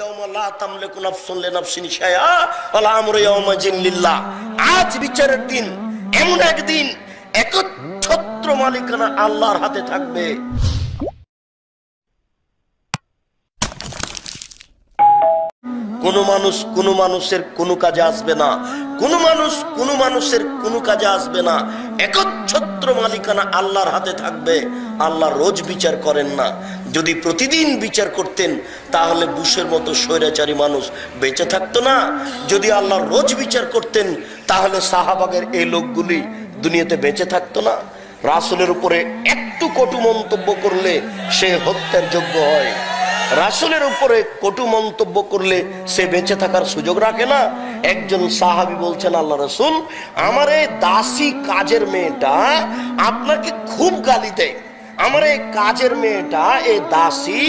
আজ বিচারের দিন এমন একদিন একচ্ছত্র মালিকানা আল্লাহর হাতে থাকবে কোনো মানুষ কোন মানুষের কোনো কাজে আসবে না কোন মানুষ কোন মানুষের কোনো কাজে আসবে না একচ্ছত্র মালিকানা আল্লাহর হাতে থাকবে আল্লাহ রোজ বিচার করেন না যদি প্রতিদিন বিচার করতেন তাহলে বুশের মতো স্বৈরাচারী মানুষ বেঁচে থাকতো না যদি আল্লাহ রোজ বিচার করতেন তাহলে শাহাবাগের এই লোকগুলি দুনিয়াতে বেঁচে থাকতো না রাসুলের উপরে একটু কটু মন্তব্য করলে সে হত্যার যোগ্য হয় রাসুলের উপরে কটু মন্তব্য করলে সে বেঁচে থাকার সুযোগ রাখে না একজন সাহাবি বলছেন আল্লাহ রসুল আমার এই দাসী কাজের মেয়েটা আপনাকে খুব গালি দেয় আমার এই কাজের মেয়েটা এ দাসী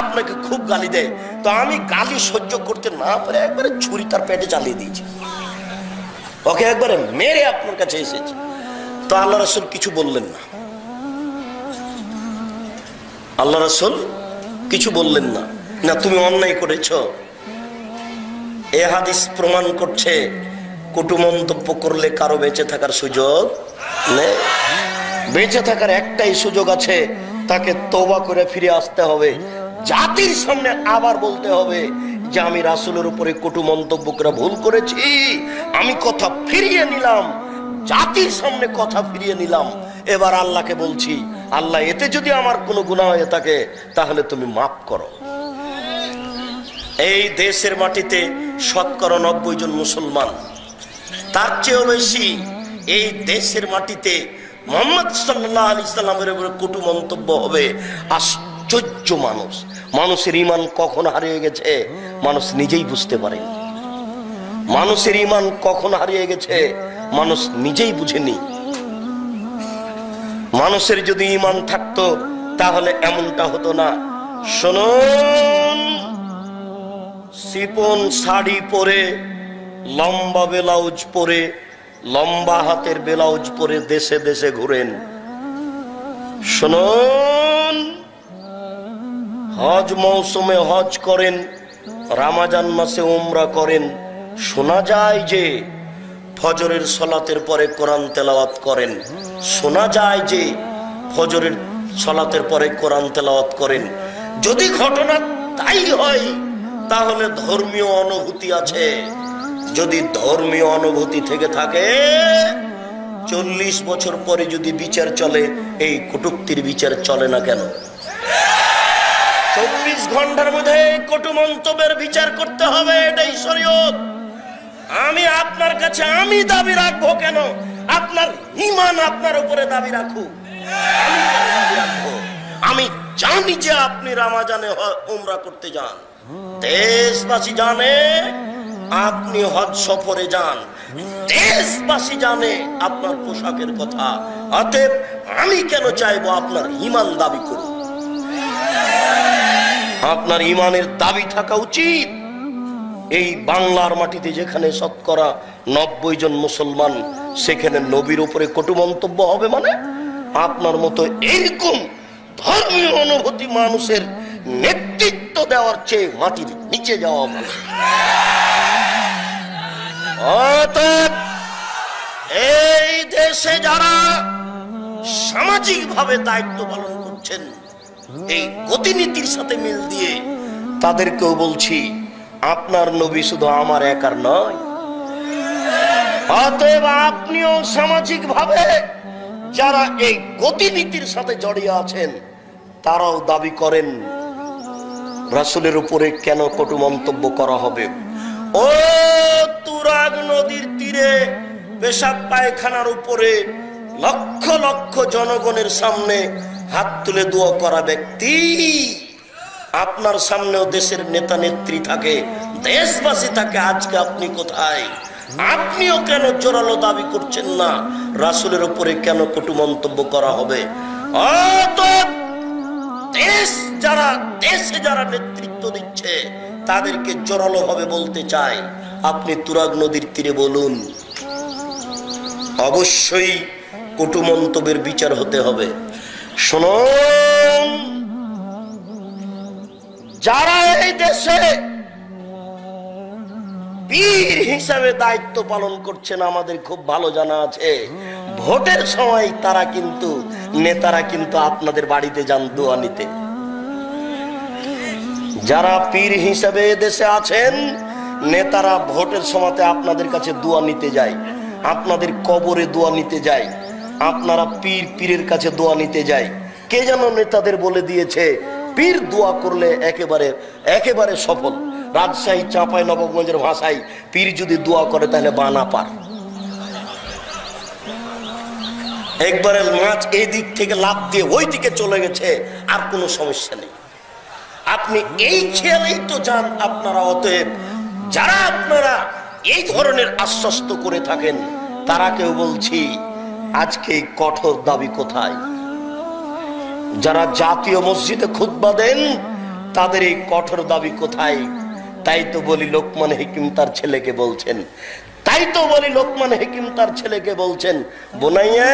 আপনাকে খুব গালি দেয় তো আমি গালি সহ্য করতে না পারে একবারে ছুরি তার পেটে চালিয়ে দিয়েছি ওকে একবারে মেরে আপনার কাছে এসেছে তো আল্লাহ রসুল কিছু বললেন না আল্লাহ রসুল কিছু বললেন না না তুমি অন্যায় করেছ এ হাদিস প্রমাণ করছে কটু মন্তব্য করলে কারো বেঁচে থাকার সুযোগ নেই বেঁচে থাকার একটাই সুযোগ আছে তাকে তোবা করে ফিরে আসতে হবে জাতির সামনে আবার বলতে হবে যে আমি রাসুলের উপরে কটু মন্তব্য করে ভুল করেছি আমি কথা ফিরিয়ে নিলাম জাতির সামনে কথা ফিরিয়ে নিলাম এবার আল্লাহকে বলছি আল্লাহ এতে যদি আমার কোনো গুণা হয়ে থাকে তাহলে তুমি মাফ করো এই দেশের মাটিতে শতকর নব্বই জন মুসলমান তার চেয়েও বেশি এই দেশের মাটিতে মোহাম্মদ সাল্লাহ আলী ইসলামের উপরে কটু মন্তব্য হবে আশ্চর্য মানুষ মানুষের ইমান কখন হারিয়ে গেছে মানুষ নিজেই বুঝতে পারেনি মানুষের ইমান কখন হারিয়ে গেছে মানুষ নিজেই বুঝেনি মানুষের যদি ইমান থাকতো তাহলে এমনটা হতো না শুনুন সিপন শাড়ি পরে লম্বা ব্লাউজ পরে লম্বা হাতের ব্লাউজ পরে দেশে দেশে ঘুরেন শুনুন হজ মৌসুমে হজ করেন রামাজান মাসে উমরা করেন শোনা যায় যে ফজরের সলাতের পরে কোরআন তেলাওয়াত করেন শোনা যায় যে ফজরের সলাতের পরে কোরআন তেলাওয়াত করেন যদি ঘটনা তাই হয় তাহলে ধর্মীয় অনুভূতি আছে যদি ধর্মীয় অনুভূতি থেকে থাকে চল্লিশ বছর পরে যদি বিচার চলে এই কটুক্তির বিচার চলে না কেন চব্বিশ ঘন্টার মধ্যে কটু মন্তব্যের বিচার করতে হবে এটাই শরীয়ত আমি আপনার কাছে আমি দাবি রাখবো কেন আপনার ইমান আপনার উপরে দাবি রাখুক আমি জানি যে আপনি রামাজানে উমরা করতে যান দেশবাসী জানে আপনি হজ সফরে যান দেশবাসী জানে আপনার পোশাকের কথা অতএব আমি কেন চাইবো আপনার ইমান দাবি করুন আপনার ইমানের দাবি থাকা উচিত এই বাংলার মাটিতে যেখানে শতকরা নব্বই জন মুসলমান সেখানে নবীর উপরে কটু মন্তব্য হবে মানে আপনার মতো এইরকম ধর্মীয় অনুভূতি মানুষের নেতৃত্ব দেওয়ার চেয়ে মাটির নিচে যাওয়া মানে দেশে যারা সামাজিকভাবে দায়িত্ব পালন করছেন এই গতিনীতির সাথে মিল দিয়ে তাদেরকেও বলছি আপনার নবী শুধু আমার একার নয় অতএব আপনিও সামাজিকভাবে যারা এই গতিনীতির সাথে জড়িয়ে আছেন তারাও দাবি করেন রাসুলের উপরে কেন কটু মন্তব্য করা হবে ও তুরাগ নদীর তীরে পেশাব পায়খানার উপরে লক্ষ লক্ষ জনগণের সামনে হাত তুলে দোয়া করা ব্যক্তি আপনার সামনেও দেশের নেতা নেত্রী থাকে দেশবাসী থাকে আজকে আপনি কোথায় আপনিও কেন জোরালো দাবি করছেন না রাসুলের উপরে কেন কটু মন্তব্য করা হবে দেশ যারা দেশে যারা নেতৃত্ব দিচ্ছে তাদেরকে জোরালো হবে বলতে চাই আপনি তুরাগ নদীর তীরে বলুন অবশ্যই কটু মন্তব্যের বিচার হতে হবে শোন যারা এই দেশে পীর হিসাবে দায়িত্ব পালন করছেন আমাদের খুব ভালো জানা আছে ভোটের সময় তারা কিন্তু নেতারা কিন্তু আপনাদের বাড়িতে যান দোয়া নিতে যারা পীর হিসাবে দেশে আছেন নেতারা ভোটের সময়তে আপনাদের কাছে দোয়া নিতে যায় আপনাদের কবরে দোয়া নিতে যাই আপনারা পীর পীরের কাছে দোয়া নিতে যাই কে যেন নেতাদের বলে দিয়েছে পীর দোয়া করলে একেবারে একেবারে সফল রাজশাহী চাঁপাই নবগঞ্জের ভাষায় পীর যদি দোয়া করে তাহলে বানা পার একবারে মাছ এই দিক থেকে লাভ দিয়ে ওই দিকে চলে গেছে আর কোনো সমস্যা নেই আপনি এই খেয়ালেই তো যান আপনারা অতএব যারা আপনারা এই ধরনের আশ্বস্ত করে থাকেন তারা কেউ বলছি আজকে কঠোর দাবি কোথায় যারা জাতীয় মসজিদে খুদ্া দেন তাদের এই কঠোর দাবি কোথায় তাই তো বলি লোকমান হেকিম তার ছেলেকে বলছেন তাই তো বলি লোকমান হেকিম তার ছেলেকে বলছেন বোনাইয়া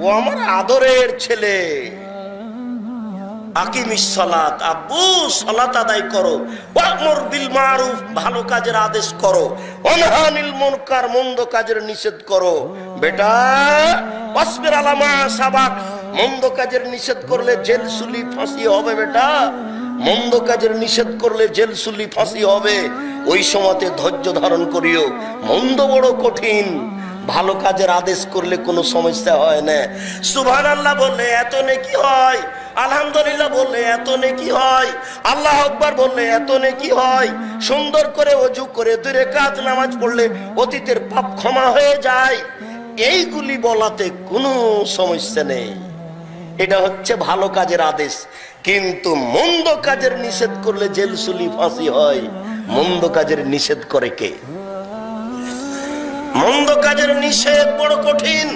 ও আমার আদরের ছেলে আকিমিসালাত আব্বু সালাত আদায় করো ওয়ামর বিল মারুফ ভালো কাজের আদেশ করো অনহানিল মুনকার মন্দ কাজের নিষেধ করো বেটা ওয়াসবির আলামা সাবাক মন্দ কাজের নিষেধ করলে জেল সুলি ফাঁসি হবে বেটা মন্দ কাজের নিষেধ করলে জেল সুলি ফাঁসি হবে ওই সময়তে ধৈর্য ধারণ করিও মন্দ বড় কঠিন ভালো কাজের আদেশ করলে কোনো সমস্যা হয় না সুভান আল্লাহ বললে এত নাকি হয় আলহামদুলিল্লাহ বললে এত নেকি হয় আল্লাহ আকবর বললে এত নেকি হয় সুন্দর করে অজু করে দূরে কাজ নামাজ পড়লে অতীতের পাপ ক্ষমা হয়ে যায় এইগুলি বলাতে কোনো সমস্যা নেই এটা হচ্ছে ভালো কাজের আদেশ কিন্তু মন্দ কাজের নিষেধ করলে জেল সুলি ফাঁসি হয় মন্দ কাজের নিষেধ করে কে মন্দ কাজের নিষেধ বড় কঠিন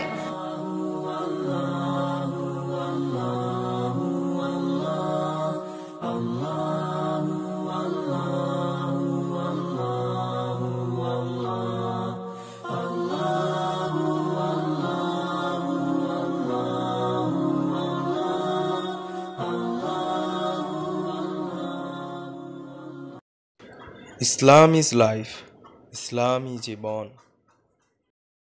Islam is life, Islam is Jibon